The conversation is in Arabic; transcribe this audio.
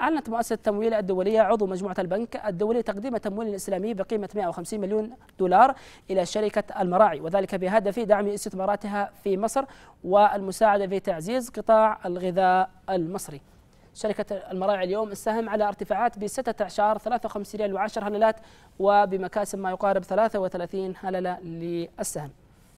أعلنت مؤسسة التمويل الدولية عضو مجموعة البنك الدولي تقديم تمويل إسلامي بقيمة 150 مليون دولار إلى شركة المراعي وذلك بهدف دعم استثماراتها في مصر والمساعدة في تعزيز قطاع الغذاء المصري شركة المراعي اليوم السهم على ارتفاعات ب 16 53 ريال و10 هللات وبمكاسب ما يقارب 33 هللة للسهم